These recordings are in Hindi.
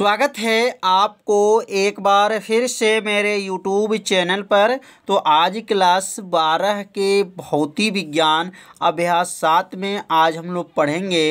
स्वागत है आपको एक बार फिर से मेरे YouTube चैनल पर तो आज क्लास 12 के भौतिक विज्ञान अभ्यास सात में आज हम लोग पढ़ेंगे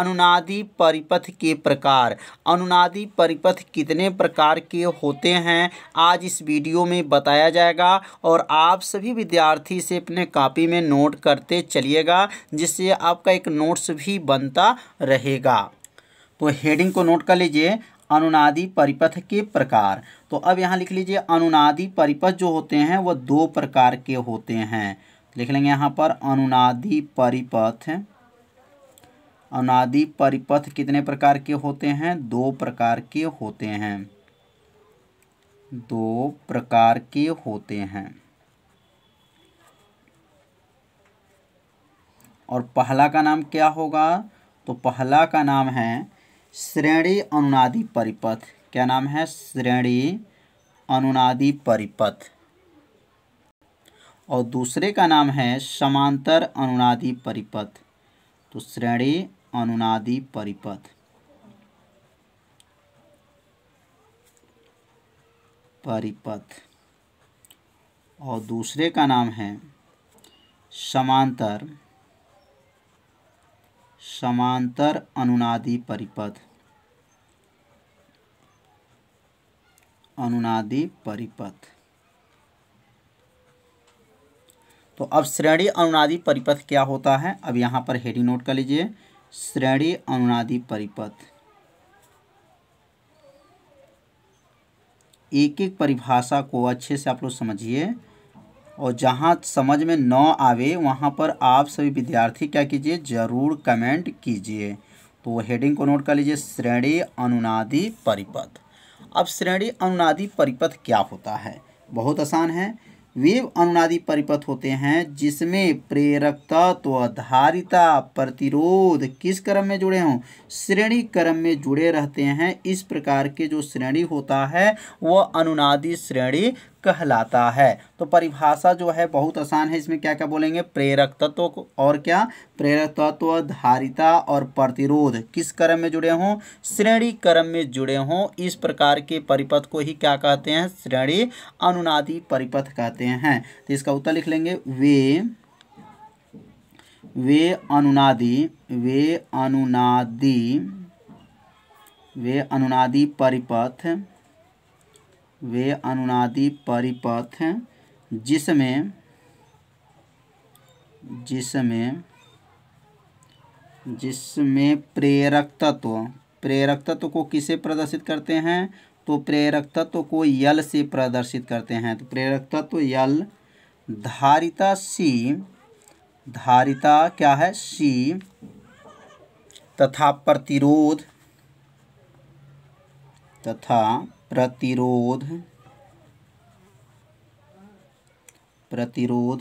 अनुनादी परिपथ के प्रकार अनुनादी परिपथ कितने प्रकार के होते हैं आज इस वीडियो में बताया जाएगा और आप सभी विद्यार्थी से अपने कॉपी में नोट करते चलिएगा जिससे आपका एक नोट्स भी बनता रहेगा तो हेडिंग को नोट कर लीजिए अनुनादी परिपथ के प्रकार तो अब यहाँ लिख लीजिए अनुनादी परिपथ जो होते हैं वह दो प्रकार के होते हैं लिख लेंगे यहाँ पर अनुनादी परिपथ अनुनादी परिपथ कितने प्रकार के होते हैं दो प्रकार के होते हैं दो प्रकार के होते हैं और पहला का नाम क्या होगा तो पहला का नाम है श्रेणी अनुनादी परिपथ क्या नाम है श्रेणी अनुनादी परिपथ और दूसरे का नाम है समांतर अनुनादी परिपथ तो श्रेणी अनुनादी परिपथ परिपथ और दूसरे का नाम है समांतर समांतर अनुनादी परिपथ अनुनादी परिपथ तो अब श्रेणी अनुनादी परिपथ क्या होता है अब यहां पर हेडिंग नोट कर लीजिए श्रेणी अनुनादी परिपथ एक एक परिभाषा को अच्छे से आप लोग समझिए और जहाँ समझ में न आवे वहाँ पर आप सभी विद्यार्थी क्या कीजिए ज़रूर कमेंट कीजिए तो हेडिंग को नोट कर लीजिए श्रेणी अनुनादि परिपथ अब श्रेणी अनुनादि परिपथ क्या होता है बहुत आसान है वे अनुनादि परिपथ होते हैं जिसमें प्रेरकता तो धारिता प्रतिरोध किस क्रम में जुड़े हों श्रेणी क्रम में जुड़े रहते हैं इस प्रकार के जो श्रेणी होता है वह अनुनादि श्रेणी कहलाता है तो परिभाषा जो है बहुत आसान है इसमें क्या क्या बोलेंगे प्रेरक तत्व को और क्या प्रेरक तत्व धारिता और प्रतिरोध किस क्रम में जुड़े हों श्रेणी क्रम में जुड़े हों इस प्रकार के परिपथ को ही क्या कहते हैं श्रेणी अनुनादी परिपथ कहते हैं तो इसका उत्तर लिख लेंगे वे वे अनुनादी वे अनुनादी वे अनुनादी परिपथ वे अनुनादी परिपथ जिसमें जिसमें जिसमें प्रेरक तत्व प्रेरक तत्व को किसे प्रदर्शित करते हैं तो प्रेरक तत्व को यल से प्रदर्शित करते हैं तो प्रेरक तत्व यल धारिता सी धारिता क्या है सी तथा प्रतिरोध तथा प्रतिरोध प्रतिरोध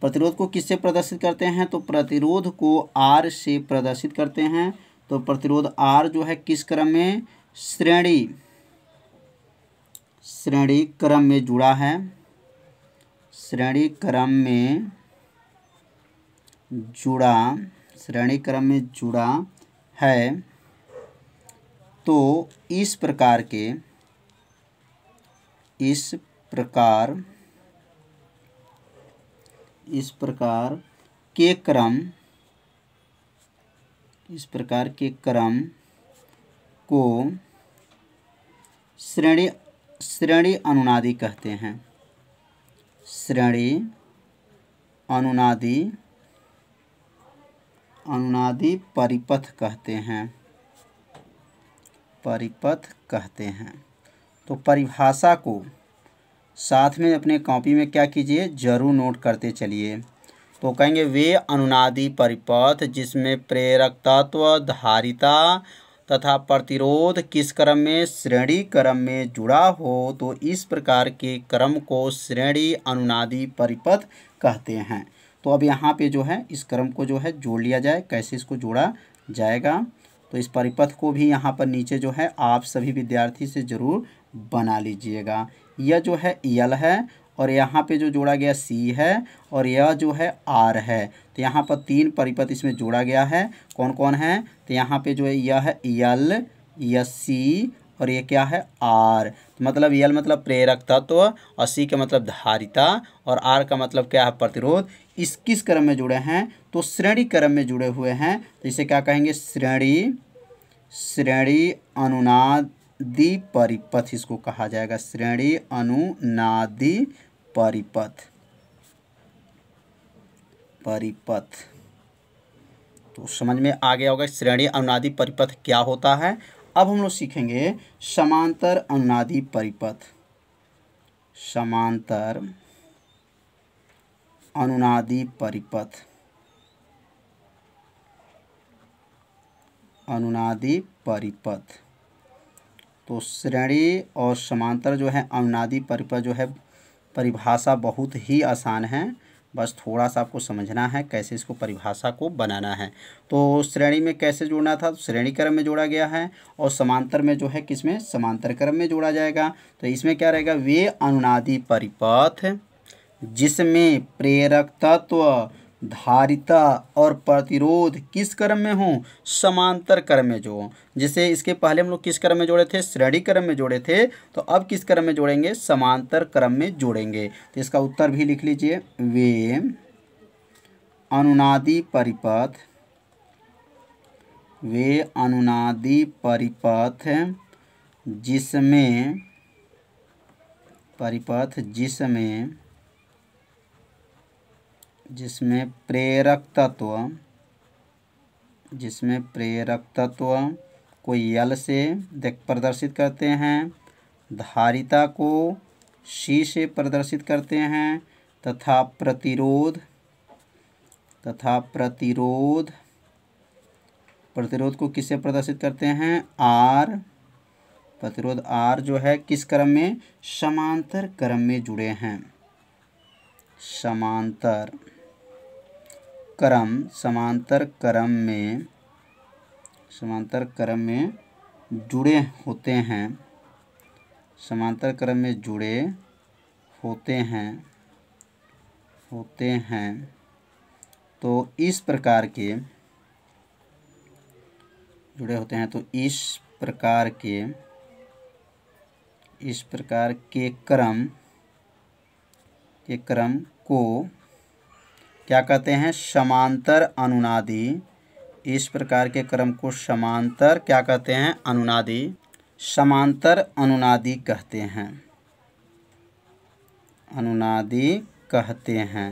प्रतिरोध को किससे प्रदर्शित करते हैं तो प्रतिरोध को आर से प्रदर्शित करते हैं तो प्रतिरोध आर जो है किस क्रम में श्रेणी श्रेणी क्रम में जुड़ा है श्रेणी क्रम में जुड़ा श्रेणी क्रम में जुड़ा है तो इस प्रकार के इस प्रकार इस प्रकार के क्रम इस प्रकार के क्रम को श्रेणी श्रेणी अनुनादि कहते हैं श्रेणी अनुनादि अनुनादि परिपथ कहते हैं परिपथ कहते हैं तो परिभाषा को साथ में अपने कॉपी में क्या कीजिए जरूर नोट करते चलिए तो कहेंगे वे अनुनादी परिपथ जिसमें प्रेरक तत्व धारिता तथा प्रतिरोध किस क्रम में श्रेणी क्रम में जुड़ा हो तो इस प्रकार के क्रम को श्रेणी अनुनादी परिपथ कहते हैं तो अब यहाँ पे जो है इस क्रम को जो है जोड़ लिया जाए कैसे इसको जोड़ा जाएगा तो इस परिपथ को भी यहाँ पर नीचे जो है आप सभी विद्यार्थी से ज़रूर बना लीजिएगा यह जो है यल है और यहाँ पे जो जोड़ा गया सी है और यह जो है आर है तो यहाँ पर तीन परिपथ इसमें जोड़ा गया है कौन कौन है तो यहाँ पे जो है यह है यल यह सी और ये क्या है आर तो मतलब यल मतलब प्रेरक तत्व तो, और सी का मतलब धारिता और आर का मतलब क्या है प्रतिरोध इस किस क्रम में जुड़े हैं तो श्रेणी क्रम में जुड़े हुए हैं तो इसे क्या कहेंगे श्रेणी श्रेणी अनुनादि परिपथ इसको कहा जाएगा श्रेणी अनुनादि परिपथ परिपथ तो समझ में आ गया होगा श्रेणी अनुनादि परिपथ क्या होता है अब हम लोग सीखेंगे समांतर अनुनादि परिपथ समांतर अनुनादि परिपथ अनुनादि परिपथ तो श्रेणी और समांतर जो है अनुनादि परिपथ जो है परिभाषा बहुत ही आसान है बस थोड़ा सा आपको समझना है कैसे इसको परिभाषा को बनाना है तो श्रेणी में कैसे जोड़ना था तो श्रेणी क्रम में जोड़ा गया है और समांतर में जो है किसमें समांतर क्रम में जोड़ा जाएगा तो इसमें क्या रहेगा वे अनुनादि परिपथ जिसमें प्रेरक तत्व धारिता और प्रतिरोध किस क्रम में हो समांतर क्रम में जो जैसे इसके पहले हम लोग किस क्रम में जोड़े थे श्रेणी क्रम में जोड़े थे तो अब किस क्रम में जोड़ेंगे समांतर क्रम में जोड़ेंगे तो इसका उत्तर भी लिख लीजिए वे अनुनादी परिपथ वे अनुनादी परिपथ जिसमें परिपथ जिसमें जिसमें प्रेरक तत्व जिसमें प्रेरक तत्व को यल से देख प्रदर्शित करते हैं धारिता को शी से प्रदर्शित करते हैं तथा प्रतिरोध तथा प्रतिरोध प्रतिरोध को किससे प्रदर्शित करते हैं आर प्रतिरोध आर जो है किस क्रम में समांतर क्रम में जुड़े हैं समांतर क्रम समांतर क्रम में समांतर क्रम में जुड़े होते हैं समांतर क्रम में जुड़े होते हैं होते हैं तो इस प्रकार के जुड़े होते हैं तो इस प्रकार के इस प्रकार के क्रम के क्रम को क्या कहते हैं समांतर अनुनादि इस प्रकार के क्रम को समांतर क्या कहते हैं अनुनादि समांतर अनुनादि कहते हैं अनुनादि कहते हैं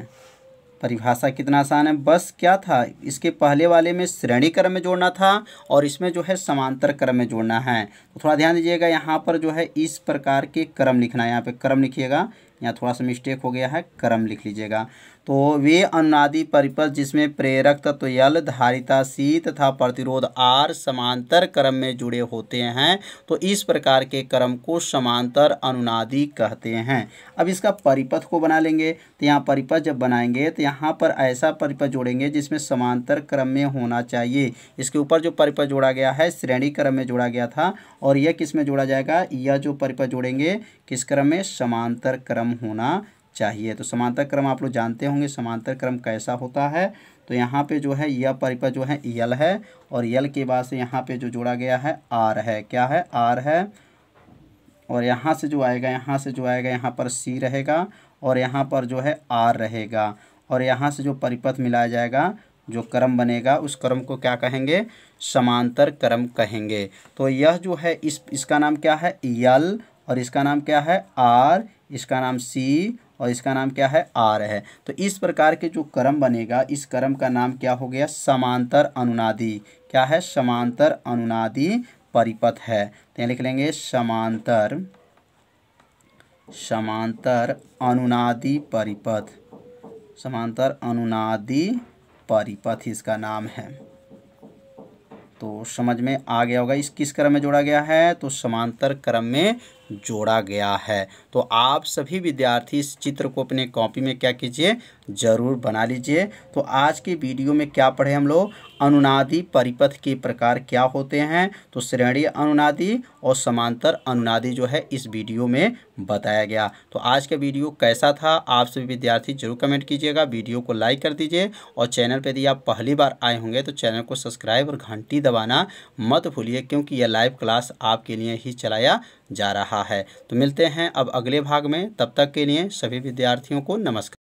परिभाषा कितना आसान है बस क्या था इसके पहले वाले में श्रेणी क्रम में जोड़ना था और इसमें जो है समांतर क्रम में जोड़ना है तो थोड़ा ध्यान दीजिएगा यहाँ पर जो है इस प्रकार के क्रम लिखना है यहाँ पर क्रम लिखिएगा यहाँ थोड़ा सा मिस्टेक हो गया है क्रम लिख लीजिएगा तो वे अन्नादि परिपथ जिसमें प्रेरक तत्व यल धारिता सी तथा प्रतिरोध आर समांतर क्रम में जुड़े होते हैं तो इस प्रकार के क्रम को समांतर अनुनादि कहते हैं अब इसका परिपथ को बना लेंगे तो यहाँ परिपथ जब बनाएंगे तो यहाँ पर ऐसा परिपथ जोड़ेंगे जिसमें समांतर क्रम में होना चाहिए इसके ऊपर जो परिपथ जोड़ा गया है श्रेणी क्रम में जोड़ा गया था और यह किस में जोड़ा जाएगा यह जो परिपथ जोड़ेंगे किस क्रम में समांतर क्रम होना चाहिए तो समांतर क्रम आप लोग जानते होंगे समांतर क्रम कैसा होता है तो यहाँ पे जो है यह परिपथ जो है यल है और यल के बाद से यहाँ पे जो जोड़ा गया है आर है क्या है आर है और यहाँ से जो आएगा यहाँ से जो आएगा यहाँ पर सी रहेगा और यहाँ पर जो है आर रहेगा और यहाँ से जो परिपथ मिलाया जाएगा जो क्रम बनेगा उस क्रम को क्या कहेंगे समांतर क्रम कहेंगे तो यह जो है इस इसका नाम क्या है यल और इसका नाम क्या है आर इसका नाम सी और इसका नाम क्या है आर है तो इस प्रकार के जो क्रम बनेगा इस क्रम का नाम क्या हो गया समांतर अनुनादी क्या है समांतर अनुनादी परिपथ है तो यहाँ लिख लेंगे समांतर समांतर अनुनादी परिपथ समांतर अनुनादी परिपथ इसका नाम है तो समझ में आ गया होगा इस किस क्रम में जोड़ा गया है तो समांतर क्रम में जोड़ा गया है तो आप सभी विद्यार्थी इस चित्र को अपने कॉपी में क्या कीजिए ज़रूर बना लीजिए तो आज के वीडियो में क्या पढ़े हम लोग अनुनादी परिपथ के प्रकार क्या होते हैं तो श्रेणी अनुनादी और समांतर अनुनादी जो है इस वीडियो में बताया गया तो आज का वीडियो कैसा था आप सभी विद्यार्थी जरूर कमेंट कीजिएगा वीडियो को लाइक कर दीजिए और चैनल पर यदि आप पहली बार आए होंगे तो चैनल को सब्सक्राइब और घंटी दबाना मत भूलिए क्योंकि यह लाइव क्लास आपके लिए ही चलाया जा रहा है तो मिलते हैं अब अगले भाग में तब तक के लिए सभी विद्यार्थियों को नमस्कार